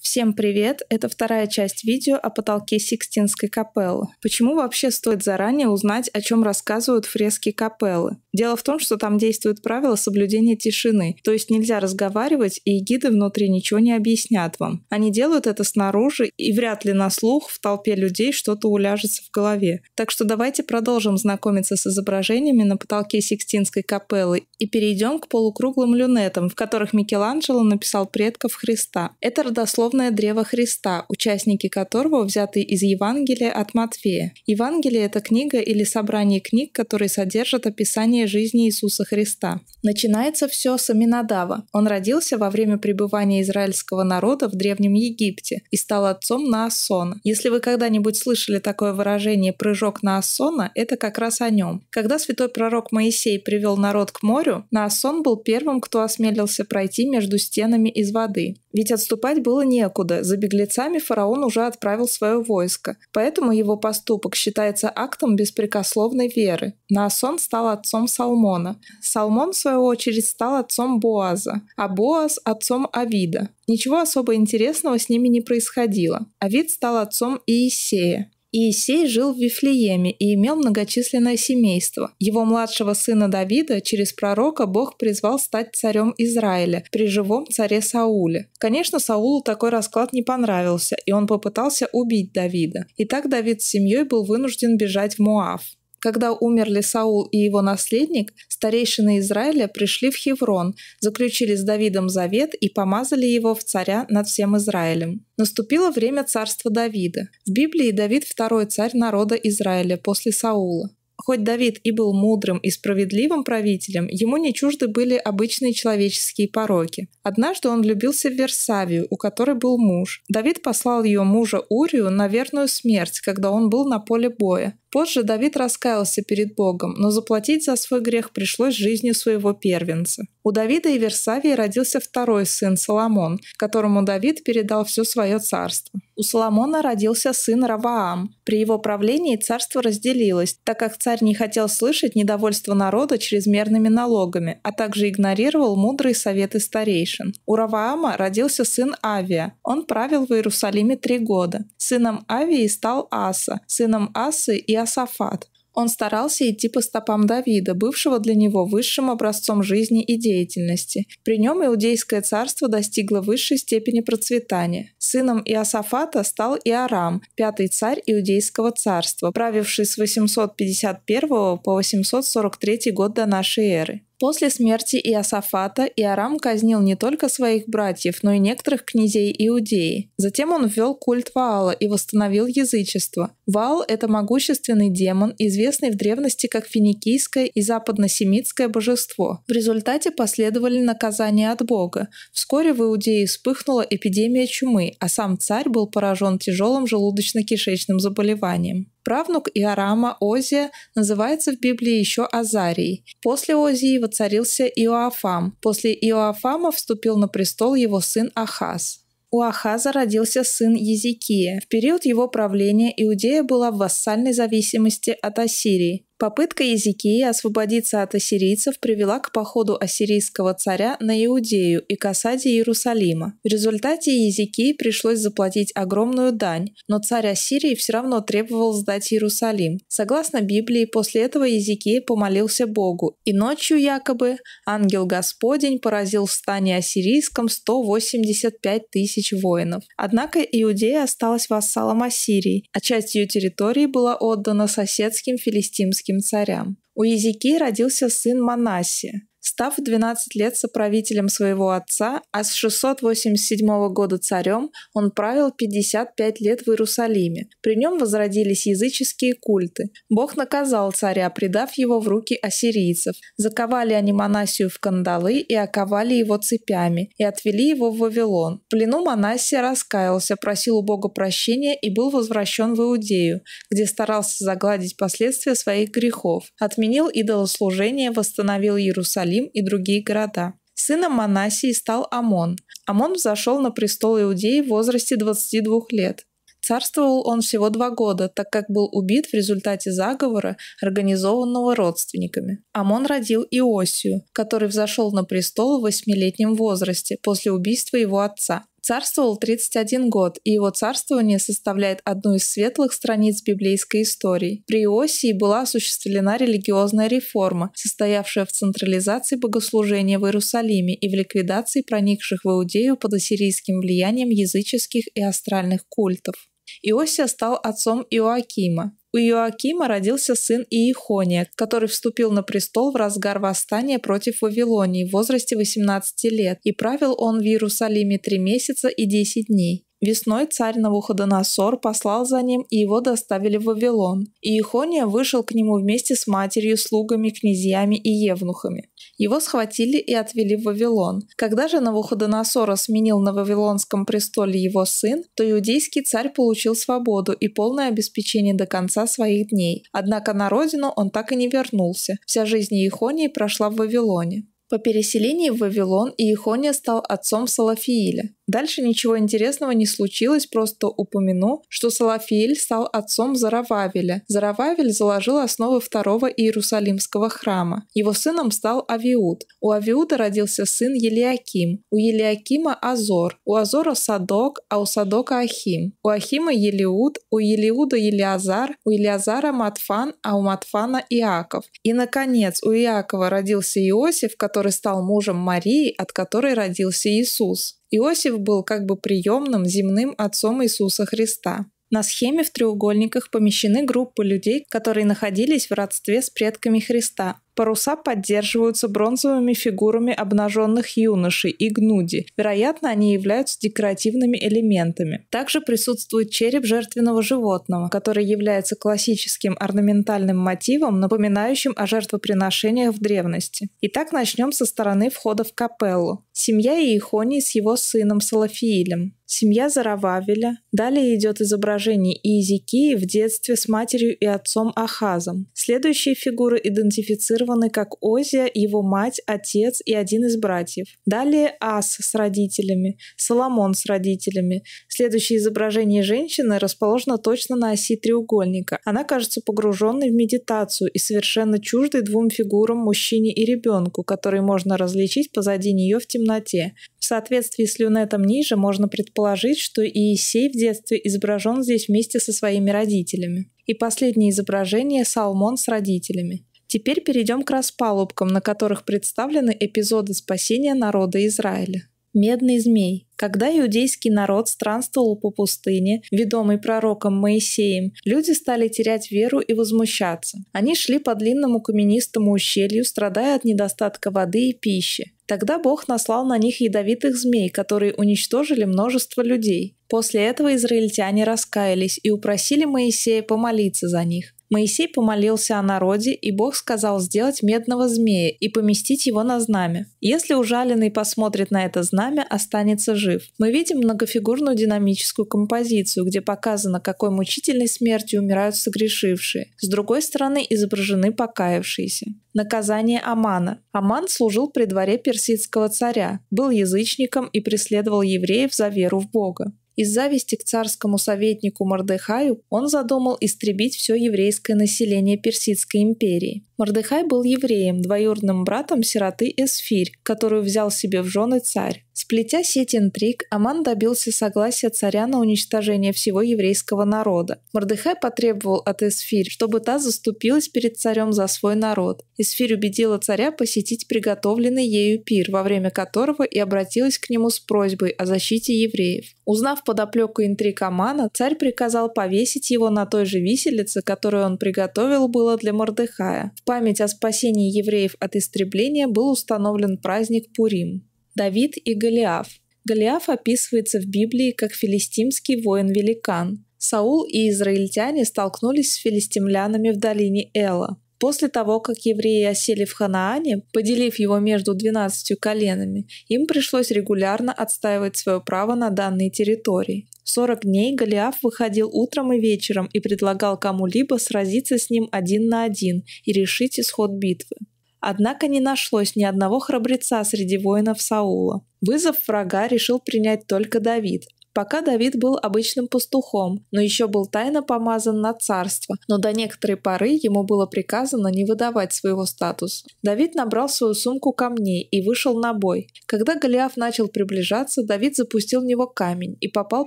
Всем привет! Это вторая часть видео о потолке Сикстинской капеллы. Почему вообще стоит заранее узнать, о чем рассказывают фрески капеллы? Дело в том, что там действует правило соблюдения тишины, то есть нельзя разговаривать, и гиды внутри ничего не объяснят вам. Они делают это снаружи, и вряд ли на слух в толпе людей что-то уляжется в голове. Так что давайте продолжим знакомиться с изображениями на потолке Сикстинской капеллы и перейдем к полукруглым люнетам, в которых Микеланджело написал предков Христа. Это родословно «Родословное древо Христа», участники которого взяты из Евангелия от Матфея. Евангелие – это книга или собрание книг, которые содержат описание жизни Иисуса Христа. Начинается все с Аминадава. Он родился во время пребывания израильского народа в Древнем Египте и стал отцом Наасона. Если вы когда-нибудь слышали такое выражение «прыжок Наасона», это как раз о нем. Когда святой пророк Моисей привел народ к морю, Наасон был первым, кто осмелился пройти между стенами из воды. Ведь отступать было не некуда, за беглецами фараон уже отправил свое войско, поэтому его поступок считается актом беспрекословной веры. Наасон стал отцом Салмона. Салмон, в свою очередь, стал отцом Боаза, а Боаз – отцом Авида. Ничего особо интересного с ними не происходило. Авид стал отцом Иисея. Иисей жил в Вифлееме и имел многочисленное семейство. Его младшего сына Давида через пророка Бог призвал стать царем Израиля при живом царе Сауле. Конечно, Саулу такой расклад не понравился, и он попытался убить Давида. И так Давид с семьей был вынужден бежать в Муав. Когда умерли Саул и его наследник, старейшины Израиля пришли в Хеврон, заключили с Давидом завет и помазали его в царя над всем Израилем. Наступило время царства Давида. В Библии Давид второй царь народа Израиля после Саула. Хоть Давид и был мудрым и справедливым правителем, ему не чужды были обычные человеческие пороки. Однажды он влюбился в Версавию, у которой был муж. Давид послал ее мужа Урию на верную смерть, когда он был на поле боя. Позже Давид раскаялся перед Богом, но заплатить за свой грех пришлось жизнью своего первенца. У Давида и Версавии родился второй сын Соломон, которому Давид передал все свое царство. У Соломона родился сын Раваам. При его правлении царство разделилось, так как царь не хотел слышать недовольство народа чрезмерными налогами, а также игнорировал мудрые советы старейшин. У Раваама родился сын Авия. Он правил в Иерусалиме три года. Сыном Авии стал Аса, сыном Асы и Иосафат. Он старался идти по стопам Давида, бывшего для него высшим образцом жизни и деятельности. При нем Иудейское царство достигло высшей степени процветания. Сыном Иосафата стал Иорам, пятый царь Иудейского царства, правивший с 851 по 843 год до нашей эры. После смерти Иосафата Иорам казнил не только своих братьев, но и некоторых князей Иудеи. Затем он ввел культ Ваала и восстановил язычество. Ваал – это могущественный демон, известный в древности как финикийское и западно-семитское божество. В результате последовали наказания от Бога. Вскоре в Иудее вспыхнула эпидемия чумы, а сам царь был поражен тяжелым желудочно-кишечным заболеванием. Правнук Иорама Озия называется в Библии еще Азарий. После Озии воцарился Иоафам. После Иоафама вступил на престол его сын Ахаз. У Ахаза родился сын Езекия. В период его правления Иудея была в вассальной зависимости от Ассирии. Попытка Езекии освободиться от ассирийцев привела к походу ассирийского царя на Иудею и к осаде Иерусалима. В результате Езекии пришлось заплатить огромную дань, но царь Ассирии все равно требовал сдать Иерусалим. Согласно Библии, после этого Езекия помолился Богу, и ночью якобы ангел Господень поразил в стане ассирийском 185 тысяч воинов. Однако Иудея осталась вассалом Ассирии, а часть ее территории была отдана соседским филистимским египетским царям. У Езекии родился сын Манаси, Став в 12 лет соправителем своего отца, а с 687 года царем, он правил 55 лет в Иерусалиме. При нем возродились языческие культы. Бог наказал царя, предав его в руки ассирийцев. Заковали они Манасию в кандалы и оковали его цепями, и отвели его в Вавилон. В плену Манасия раскаялся, просил у Бога прощения и был возвращен в Иудею, где старался загладить последствия своих грехов. Отменил идолослужение, восстановил Иерусалим и другие города. Сыном Манасии стал Амон. Амон взошел на престол Иудеи в возрасте 22 лет. Царствовал он всего два года, так как был убит в результате заговора, организованного родственниками. Амон родил Иосию, который взошел на престол в восьмилетнем возрасте после убийства его отца царствовал 31 год, и его царствование составляет одну из светлых страниц библейской истории. При Иосии была осуществлена религиозная реформа, состоявшая в централизации богослужения в Иерусалиме и в ликвидации проникших в Иудею под ассирийским влиянием языческих и астральных культов. Иосия стал отцом Иоакима. У Иоакима родился сын Иехония, который вступил на престол в разгар восстания против Вавилонии в возрасте 18 лет, и правил он в Иерусалиме три месяца и десять дней. Весной царь Навуходоносор послал за ним, и его доставили в Вавилон. И Ихония вышел к нему вместе с матерью, слугами, князьями и евнухами. Его схватили и отвели в Вавилон. Когда же Навуходоносора сменил на Вавилонском престоле его сын, то иудейский царь получил свободу и полное обеспечение до конца своих дней. Однако на родину он так и не вернулся. Вся жизнь Ихонии прошла в Вавилоне. По переселении в Вавилон Иехония стал отцом Салафииля. Дальше ничего интересного не случилось, просто упомяну, что Салафииль стал отцом Зарававеля. Зарававель заложил основы второго Иерусалимского храма. Его сыном стал Авиуд. У Авиуда родился сын Елиаким, у Елиакима Азор, у Азора Садок, а у Садока Ахим. У Ахима Елиуд, у Елиуда Елиазар, у Елиазара Матфан, а у Матфана Иаков. И, наконец, у Иакова родился Иосиф, который который стал мужем Марии, от которой родился Иисус. Иосиф был как бы приемным земным отцом Иисуса Христа. На схеме в треугольниках помещены группы людей, которые находились в родстве с предками Христа. Паруса поддерживаются бронзовыми фигурами обнаженных юношей и гнуди. Вероятно, они являются декоративными элементами. Также присутствует череп жертвенного животного, который является классическим орнаментальным мотивом, напоминающим о жертвоприношениях в древности. Итак, начнем со стороны входа в капеллу. Семья Иехонии с его сыном Салафиилем. Семья Зарававеля. Далее идет изображение Иезекии в детстве с матерью и отцом Ахазом. Следующие фигуры идентифицированы как Озия, его мать, отец и один из братьев. Далее Ас с родителями, Соломон с родителями. Следующее изображение женщины расположено точно на оси треугольника. Она кажется погруженной в медитацию и совершенно чуждой двум фигурам мужчине и ребенку, которые можно различить позади нее в темноте. В соответствии с люнетом ниже можно предположить, предположить, что Иисей в детстве изображен здесь вместе со своими родителями. И последнее изображение – Салмон с родителями. Теперь перейдем к распалубкам, на которых представлены эпизоды спасения народа Израиля. Медный змей. Когда иудейский народ странствовал по пустыне, ведомый пророком Моисеем, люди стали терять веру и возмущаться. Они шли по длинному каменистому ущелью, страдая от недостатка воды и пищи. Тогда Бог наслал на них ядовитых змей, которые уничтожили множество людей. После этого израильтяне раскаялись и упросили Моисея помолиться за них. Моисей помолился о народе, и Бог сказал сделать медного змея и поместить его на знамя. Если ужаленный посмотрит на это знамя, останется жив. Мы видим многофигурную динамическую композицию, где показано, какой мучительной смертью умирают согрешившие. С другой стороны изображены покаявшиеся. Наказание Амана. Аман служил при дворе персидского царя, был язычником и преследовал евреев за веру в Бога. Из зависти к царскому советнику Мордыхаю он задумал истребить все еврейское население Персидской империи. Мордыхай был евреем, двоюродным братом сироты Эсфирь, которую взял себе в жены царь. Сплетя сеть интриг, Аман добился согласия царя на уничтожение всего еврейского народа. Мордыхай потребовал от Эсфирь, чтобы та заступилась перед царем за свой народ. Эсфирь убедила царя посетить приготовленный ею пир, во время которого и обратилась к нему с просьбой о защите евреев. Узнав подоплеку интриг Амана, царь приказал повесить его на той же виселице, которую он приготовил было для Мордыхая. В память о спасении евреев от истребления был установлен праздник Пурим. Давид и Голиаф. Голиаф описывается в Библии как филистимский воин-великан. Саул и израильтяне столкнулись с филистимлянами в долине Эла. После того, как евреи осели в Ханаане, поделив его между двенадцатью коленами, им пришлось регулярно отстаивать свое право на данные территории. 40 дней Голиаф выходил утром и вечером и предлагал кому-либо сразиться с ним один на один и решить исход битвы. Однако не нашлось ни одного храбреца среди воинов Саула. Вызов врага решил принять только Давид – Пока Давид был обычным пастухом, но еще был тайно помазан на царство, но до некоторой поры ему было приказано не выдавать своего статуса. Давид набрал свою сумку камней и вышел на бой. Когда Голиаф начал приближаться, Давид запустил в него камень и попал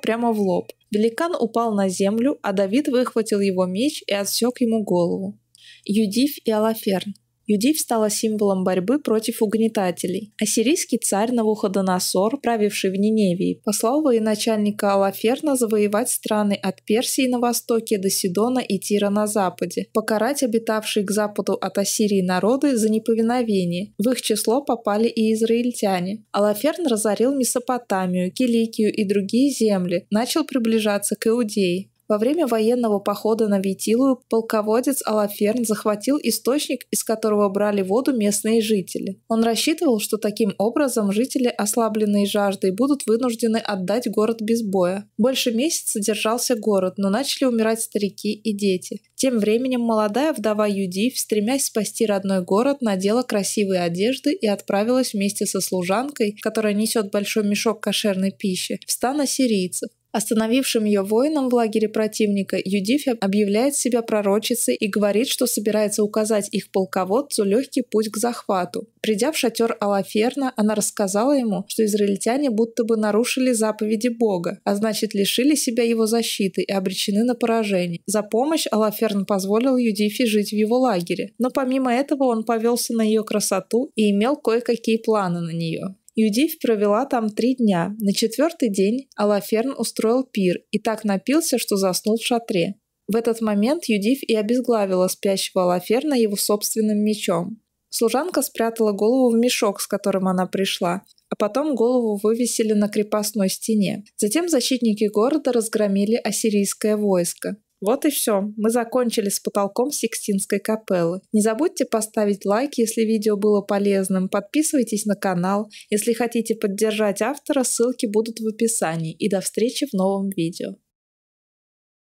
прямо в лоб. Великан упал на землю, а Давид выхватил его меч и отсек ему голову. Юдиф и Алаферн. Юдив стала символом борьбы против угнетателей. Ассирийский царь Навуходоносор, правивший в Ниневии, послал военачальника Алаферна завоевать страны от Персии на востоке до Сидона и Тира на западе, покарать обитавшие к западу от Ассирии народы за неповиновение. В их число попали и израильтяне. Алаферн разорил Месопотамию, Киликию и другие земли, начал приближаться к Иудее. Во время военного похода на Витилую полководец Алаферн захватил источник, из которого брали воду местные жители. Он рассчитывал, что таким образом жители, ослабленные жаждой, будут вынуждены отдать город без боя. Больше месяца держался город, но начали умирать старики и дети. Тем временем молодая вдова Юдив, стремясь спасти родной город, надела красивые одежды и отправилась вместе со служанкой, которая несет большой мешок кошерной пищи, в стан ассирийцев. Остановившим ее воином в лагере противника, Юдифия объявляет себя пророчицей и говорит, что собирается указать их полководцу легкий путь к захвату. Придя в шатер Алаферна, она рассказала ему, что израильтяне будто бы нарушили заповеди Бога, а значит лишили себя его защиты и обречены на поражение. За помощь Алаферн позволил Юдифи жить в его лагере, но помимо этого он повелся на ее красоту и имел кое-какие планы на нее. Иудив провела там три дня. На четвертый день Алаферн устроил пир и так напился, что заснул в шатре. В этот момент Юдив и обезглавила спящего Алаферна его собственным мечом. Служанка спрятала голову в мешок, с которым она пришла, а потом голову вывесили на крепостной стене. Затем защитники города разгромили ассирийское войско. Вот и все. Мы закончили с потолком Сикстинской капеллы. Не забудьте поставить лайк, если видео было полезным. Подписывайтесь на канал. Если хотите поддержать автора, ссылки будут в описании. И до встречи в новом видео.